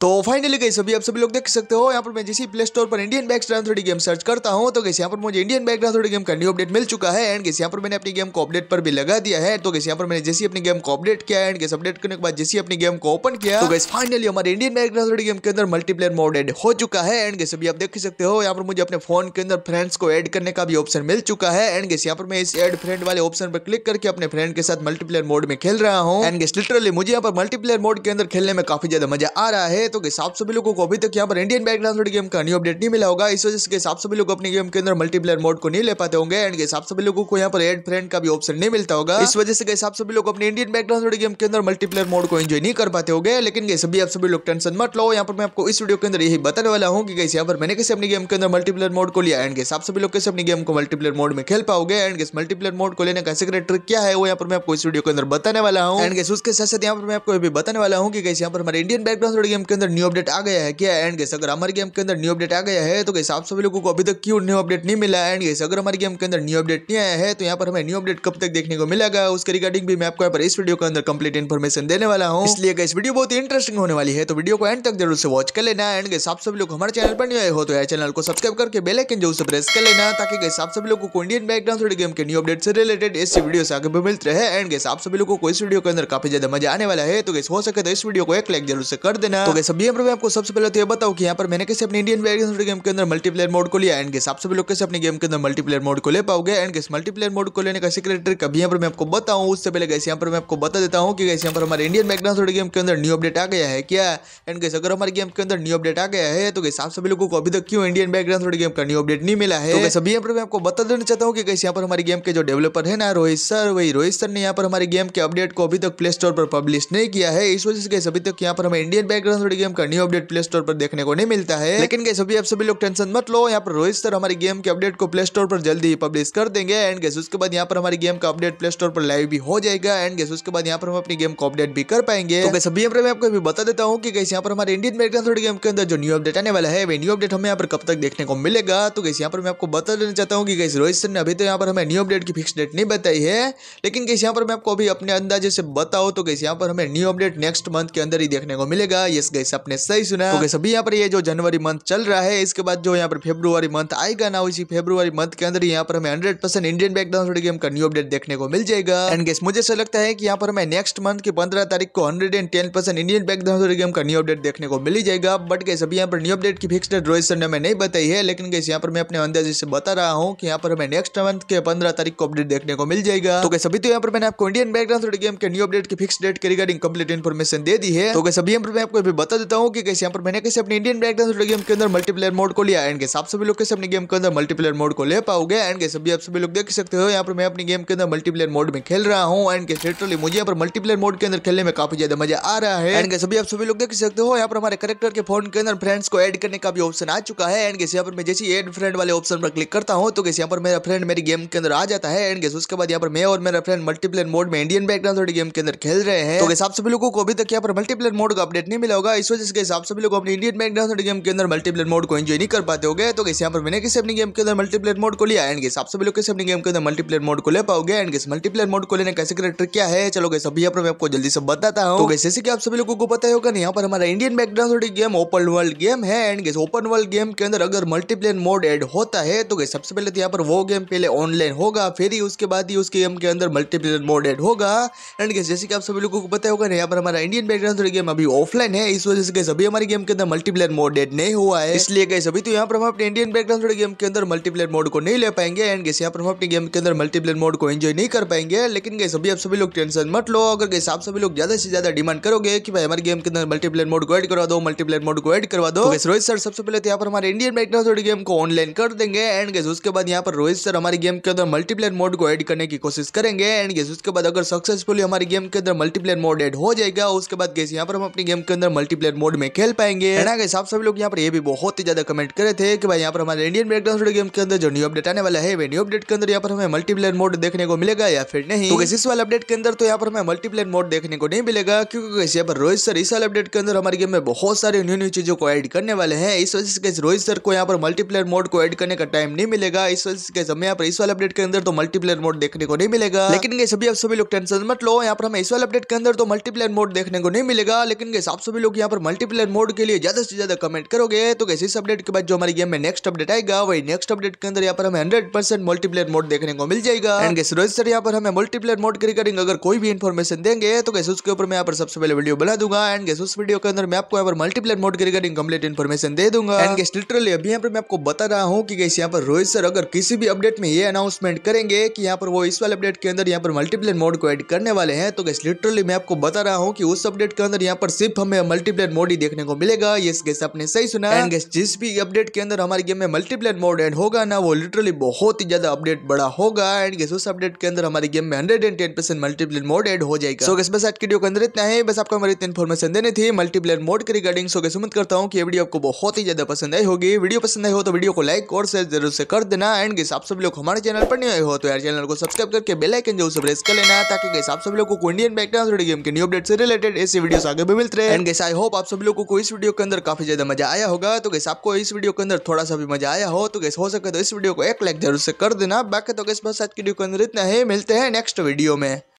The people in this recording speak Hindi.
तो फाइनली कैसे अभी आप सभी लोग देख सकते हो यहाँ पर मैं जिस प्ले स्टोर पर इंडियन बैकग्राउंड थोड़ी गेम सर्च करता हूँ तो कैसे यहाँ पर मुझे इंडियन बैकग्राउंड थोड़ी गेम का न्यू अपडेट मिल चुका है एंड कैसे यहाँ पर मैंने अपनी गेम को अपडेट पर भी लगा दिया है तो कैसे यहाँ पर मैंने जैसी अपनी गेम को अपडेट किया एंड कैसे अपडेट करने के बाद जैसी अपनी गेम को ओपन किया तो कैसे फाइनली हमारे इंडियन बैकग्राउंड थोड़ी गेम के अंदर मल्टीप्लेयर मोड एड हो चुका है एंड कैसे अभी आप देख सकते हो यहाँ पर मुझे अपने फोन के अंदर फ्रेंड्स को एड करने का भी ऑप्शन मिल चुका है एंड कैसे यहाँ पर मैं इस एड फ्रेंड वाले ऑप्शन पर क्लिक करके अपने फ्रेंड के साथ मल्टीप्लेयर मोड में खेल रहा हूँ एंड गेस लिटरली मुझे यहाँ पर मल्टीप्लेयर मोड के अंदर खेलने में काफी ज्यादा मजा आ रहा है गए तो हिसाब सभी लोगों को अभी तक यहाँ पर इंडियन बैंक ट्रांसफर गेम का न्यू अपडेट नहीं मिला होगा इस वजह से हिसाब सभी लोग अपने गेम के अंदर मल्टीप्लेयर मोड को नहीं ले पाते होंगे एंड हिसाब सभी लोगों को यहाँ पर एड फ्रेंड का भी ऑप्शन नहीं मिलता होगा इस वजह से हिसाब सभी लोग अपने इंडियन बैंक ट्रांसफर गेम के अंदर मल्टीप्लेयर मोड को एंजॉय नहीं कर पाते होंगे लेकिन गैस अभी आप सभी लोग टेंशन मत लो यहाँ पर मैं आपको इस वीडियो के अंदर यही बताने वाला हूँ कि यहाँ पर मैंने कैसे अपने गेम के अंदर मल्टीप्लेयर मोड को लिया एंड हिसाब आप सभी लोग कैसे अपने गेम को मल्टीप्लेयर मोड में खेल पाओगे एंड इस मल्टीप्लेयर मोड को लेने का सीक्रेट ट्रिक क्या है वो यहाँ पर मैं आपको इस वीडियो के अंदर बताने वाला हूँ एंड उसके साथ साथ यहाँ पर मैं आपको भी बताने वाला हूँ कि गैस यहाँ पर हमारे इंडियन बैकग्राउंड गेम के अंदर न्यू अपडेट आ गया है क्या एंड गैस अगर हमारे गेम के अंदर न्यू अपडेट आ गया है तो कैसे आप सभी लोगों को अभी तक क्यों न्यू अपडेट नहीं मिला एंड गैस अगर हमारे गेम के अंदर न्यू अपडेट नहीं आया है तो यहाँ पर हमें न्यू अपडेट कब तक देखने को मिलेगा उसके रिगार्डिंग भी मैं आपको यहाँ पर इस वीडियो के अंदर कंप्लीट इन्फॉर्मेशन देने वाला हूँ इसलिए इस वीडियो बहुत इंटरेस्टिंग होने वाली है तो वीडियो को एंड तक जरूर से वॉच कर लेना एंड गैस आप सभी लोग हमारे चैनल पर नहीं आए हो तो यह चैनल को सब्सक्राइब करके बेलाइकन जरूर से प्रेस कर लेना ताकि गैस आप सभी लोगों को इंडियन बैकग्राउंड थोड़ी गेम के न्यू अपडेट से रिलेटेड ऐसी वीडियो आगे भी मिलते रहे एंड गैस आप सभी लोगों को इस वीडियो के अंदर काफी ज्यादा मजा आने वाला है तो गैस हो सके तो इस वीडियो को एक लाइक जरूर से कर देना तो सभी यहाँ पर मैं आपको सबसे पहले तो ये बताऊँ कि यहाँ पर मैंने कैसे अपने इंडियन वैरियंस गेम के अंदर मल्टीप्लेयर मोड को लिया एंड गेस आप सभी लोग कैसे अपने गेम के अंदर मल्टीप्लेयर मोड को ले पाओगे एंड गेस मल्टीप्लेयर मोड को लेने का सीक्रेट ट्रिक अभी यहाँ पर मैं आपको बताऊँ उससे पहले कैसे यहाँ पर मैं आपको बता देता हूँ कि कैसे यहाँ पर हमारे इंडियन मैग्नासोड गेम के अंदर न्यू अपडेट आ गया है क्या एंड गैस अगर हमारे गेम के अंदर न्यू अपडेट आ गया है तो कैसे आप सभी लोगों को अभी तक क्यों इंडियन बैकग्राउंड थोड़ी गेम का न्यू अपडेट नहीं मिला है तो सभी तो यहाँ पर मैं आपको बता देना चाहता हूँ कि कैसे यहाँ पर हमारे गेम के जो डेवलपर है ना रोहित सर वही रोहित सर ने यहाँ पर हमारे गेम के अपडेट को अभी तक प्ले स्टोर पर पब्लिश नहीं किया है इस वजह से अभी तक यहाँ पर हमें इंडियन बैकग्राउंड गेम का न्यू अपडेट प्ले स्टोर पर देखने को नहीं मिलता है लेकिन कैसे भी आप सभी लोग टेंशन मत लो यहाँ पर रोहित सर हमारी गेम के अपडेट को प्ले स्टोर पर जल्दी ही पब्लिश कर देंगे एंड गैस उसके बाद यहाँ पर हमारी गेम का अपडेट प्ले स्टोर पर लाइव भी हो जाएगा एंड गैस उसके बाद यहाँ पर हम अपनी गेम को अपडेट भी कर पाएंगे सभी यहाँ पर मैं आपको भी बता देता हूँ की कैसे यहाँ पर हमारे इंडियन अमेरिकन थोड़ी गेम के अंदर जो न्यू अपडेट आने वाला है वे न्यू अपडेट हमें यहाँ पर कब तक देखने को मिलेगा तो कैसे यहाँ पर मैं आपको बता देना चाहता हूँ की कैसे रोहित सर ने अभी तो यहाँ पर हमें न्यू अपडेट की फिक्स डेट नहीं बताई है लेकिन कैसे यहाँ पर मैं आपको अभी अपने अंदाजे से बताओ तो कैसे यहाँ पर हमें न्यू अपडेट नेक्स्ट मंथ के अंदर ही देखने को मिलेगा यस गैस गाइस आपने सही सुना तो अभी यहाँ पर ये जो जनवरी मंथ चल रहा है इसके बाद जो यहाँ पर फेब्रुवरी मंथ आएगा ना इसी फेब्रुवरी मंथ के अंदर यहाँ पर हमें hundred percent Indian bank download game का न्यू अपडेट देखने को मिल जाएगा एंड गेस मुझे ऐसा लगता है की यहाँ पर हमें नेक्स्ट मंथ की पंद्रह तारीख को hundred and ten percent Indian bank download game का न्यू अपडेट देखने को मिल जाएगा बट गैस अभी यहाँ पर न्यू अपडेट की फिक्स डेट रोहित ने हमें नहीं बताई है लेकिन गैस यहाँ पर मैं अपने अंदाजी से बता रहा हूँ की यहाँ पर हमें नेक्स्ट मंथ के पंद्रह तारीख को अपडेट देखने को मिल जाएगा तो कैसे अभी तो यहाँ पर मैंने आपको इंडियन बैंक डाउनलोड गेम के न्यू अपडेट की फिक्स डेट के रिगार्डिंग कंप्लीट इन्फॉर्मेशन दे दी है तो कैसे अभी यहाँ पर मैं आपको बता बता देता हूँ कि कैसे यहाँ पर मैंने कैसे अपने इंडियन ब्रेक डांस गेम के अंदर मल्टीप्लेयर मोड को लिया एंड कैसे आप सभी लोग कैसे अपने गेम के अंदर मल्टीप्लेयर मोड को ले पाओगे एंड कैसे भी आप सभी लोग देख सकते हो यहाँ पर मैं अपने गेम के अंदर मल्टीप्लेयर मोड में खेल रहा हूँ एंड कैसे लिटरली मुझे यहाँ पर मल्टीप्लेयर मोड के अंदर खेलने में काफी ज्यादा मजा आ रहा है एंड कैसे भी आप सभी लोग देख सकते हो यहाँ पर हमारे करेक्टर के फोन के अंदर फ्रेंड्स को एड करने का भी ऑप्शन आ चुका है एंड कैसे यहाँ पर मैं जैसे एड फ्रेंड वाले ऑप्शन पर क्लिक करता हूँ तो कैसे यहाँ पर मेरा फ्रेंड मेरी गेम के अंदर आ जाता है एंड कैसे उसके बाद यहाँ पर मैं और मेरा फ्रेंड मल्टीप्लेयर मोड में इंडियन बैकग्राउंड गेम के अंदर खेल रहे हैं तो कैसे आप सभी लोगों को अभी तक यहाँ पर मल्टीप्लेयर मोड का अपडेट नहीं मिला होगा इस वजह से तो आप सभी लोग अपने इंडियन मैकडाउन गेम के अंदर मल्टीप्लेयर मोड को एंजॉय नहीं कर पाते हो गए तो कैसे यहाँ पर मैंने किसी अपनी गेम के अंदर मल्टीप्लेयर मोड को लिया एंड गेस आप सभी लोग कैसे अपनी गेम के अंदर मल्टीप्लेयर मोड को ले पाओगे एंड गेस मल्टीप्लेयर मोड को लेने कैसे करेक्टर क्या है चलो गए सभी यहाँ पर मैं आपको जल्दी से बताता हूँ तो जैसे कि आप सभी लोगों को पता होगा ना यहाँ पर हमारा इंडियन मैकडाउन गेम ओपन वर्ल्ड गेम है and guys open world game के अंदर अगर मल्टीप्लेयर मोड एड होता है तो गई सबसे पहले तो यहाँ पर वो गेम पहले ऑनलाइन होगा फिर ही उसके बाद ही उसके गेम के अंदर मल्टीप्लेयर मोड एड होगा एंड गेस जैसे कि आप सभी लोगों को पता होगा ना यहाँ पर हमारा इंडियन बैकग्राउंड गेम अभी ऑफलाइन है इस वजह से गैस अभी हमारी गेम के अंदर मल्टीप्लेयर मोड एड नहीं हुआ है इसलिए गैस अभी तो यहाँ पर हम अपने इंडियन बैकग्राउंड गेम के अंदर मल्टीप्लेयर मोड को नहीं ले पाएंगे एंड गैस यहाँ पर हम अपने गेम के अंदर मल्टीप्लेयर मोड को एंजॉय नहीं कर पाएंगे लेकिन गैस अभी आप सभी लोग टेंशन मत लो अगर गैस आप सभी लोग ज्यादा से ज्यादा डिमांड करोगे की भाई हमारे गेम के अंदर मल्टीप्लेयर मोड को एड करवा दो मल्टीप्लेयर मोड को एड करवा दो तो रोहित सर सबसे पहले तो यहाँ पर हमारे इंडियन बैकग्राउंड गेम को ऑनलाइन कर देंगे एंड गैस उसके बाद यहाँ पर रोहित सर हमारे गेम के अंदर मल्टीप्लेयर मोड को एड करने की कोशिश करेंगे एंड गैस उसके बाद अगर सक्सेसफुली हमारे गेम के अंदर मल्टीप्लेयर मोड एड हो जाएगा उसके बाद गैस यहाँ पर हम अपने गेम के अंदर मल्टी मल्टीप्लेयर मोड में खेल पाएंगे हिसाब से सभी लोग यहाँ पर ये भी बहुत ही ज्यादा कमेंट करे थे कि भाई यहाँ पर हमारे इंडियन बैकग्राउंड गेम के अंदर जो न्यू अपडेट आने वाला है वे न्यू अपडेट के अंदर यहाँ पर हमें मल्टीप्लेयर मोड देखने को मिलेगा या फिर नहीं तो इस वाले अपडेट के अंदर तो यहाँ पर हमें मल्टीप्लेयर मोड देखने को नहीं मिलेगा क्योंकि यहाँ पर रोहित सर इस वाले अपडेट के अंदर हमारे गेम में बहुत सारी न्यू न्यू चीजों को एड करने वाले हैं इस वजह से रोहित सर को यहाँ पर मल्टीप्लेयर मोड को एड करने का टाइम नहीं मिलेगा इस वजह से हमें यहाँ पर इस वाले अपडेट के अंदर तो मल्टीप्लेयर मोड देखने को नहीं मिलेगा लेकिन सभी आप सभी लोग टेंशन मत लो यहाँ पर हमें इस वाले अपडेट के अंदर तो मल्टीप्लेयर मोड देखने को नहीं मिलेगा लेकिन आप सभी लोग यहाँ यहाँ पर मल्टीप्लेयर मोड के लिए ज़्यादा से ज़्यादा कमेंट करोगे तो कैसे इस अपडेट के बाद जो हमारे गेम में नेक्स्ट अपडेट आएगा वही नेक्स्ट अपडेट के अंदर यहाँ पर हमें हंड्रेड परसेंट मल्टीप्लेयर मोड देखने को मिल जाएगा एंड कैसे रोहित सर यहाँ पर हमें मल्टीप्लेयर मोड के रिगार्डिंग अगर कोई भी इन्फॉर्मेशन देंगे तो कैसे उसके ऊपर मैं पर सबसे पहले वीडियो बना दूंगा एंड कैसे उस वीडियो के अंदर मैं आपको यहाँ पर मल्टीप्लेयर मोड के रिगार्डिंग कम्प्लीट इन्फॉर्मेशन दे दूंगा एंड कैसे लिटरली अभी यहाँ पर मैं आपको बता रहा हूँ कि कैसे यहाँ पर रोहित सर अगर किसी भी अपडेट में ये अनाउंसमेंट करेंगे कि यहाँ पर वो इस वाले अपडेट के अंदर यहाँ पर मल्टीप्लेयर मोड को एड करने वाले हैं तो कैसे लिटरली मैं आपको बता रहा हूँ कि उस अपडेट के अंदर यहाँ पर सिर्फ हमें मल्टीप्लेयर मल्टीप्लेयर मोड ही देखने को मिलेगा ये गेस आपने सही सुना एंड गेस जिस भी अपडेट के अंदर हमारे गेम में मल्टीप्लेयर मोड एंड होगा ना वो लिटरली बहुत ही ज्यादा अपडेट बड़ा होगा एंड गेस उस अपडेट के अंदर हमारे गेम में hundred and ten percent multiplayer mode add हो जाएगा सो गेस बस आज वीडियो के अंदर इतना है बस आपको हमारी इतनी इन्फॉर्मेशन देने थी मल्टीप्लेयर मोड के रिगार्डिंग सो गेस उम्मीद करता हूँ कि वीडियो आपको बहुत ही ज्यादा पसंद आई होगी वीडियो पसंद आई हो तो वीडियो को लाइक और शेयर जरूर से कर देना एंड गेस आप सब लोग हमारे चैनल पर नहीं आए हो तो यार चैनल को सब्सक्राइब करके बेलाइकन जो से प्रेस कर लेना ताकि गेस आप सब लोग को इंडियन बैकग्राउंड गेम के न्यू अपडेट से रिलेटेड ऐसे वीडियो आगे भी मिलते रहे एंड गेस आई हो होप आप सभी लोगों को इस वीडियो के अंदर काफी ज्यादा मजा आया होगा तो गैस आपको इस वीडियो के अंदर थोड़ा सा भी मजा आया हो तो गैस हो सके तो इस वीडियो को एक लाइक जरूर से कर देना बाकी तो कैसे बस आज की वीडियो के अंदर इतना है मिलते हैं नेक्स्ट वीडियो में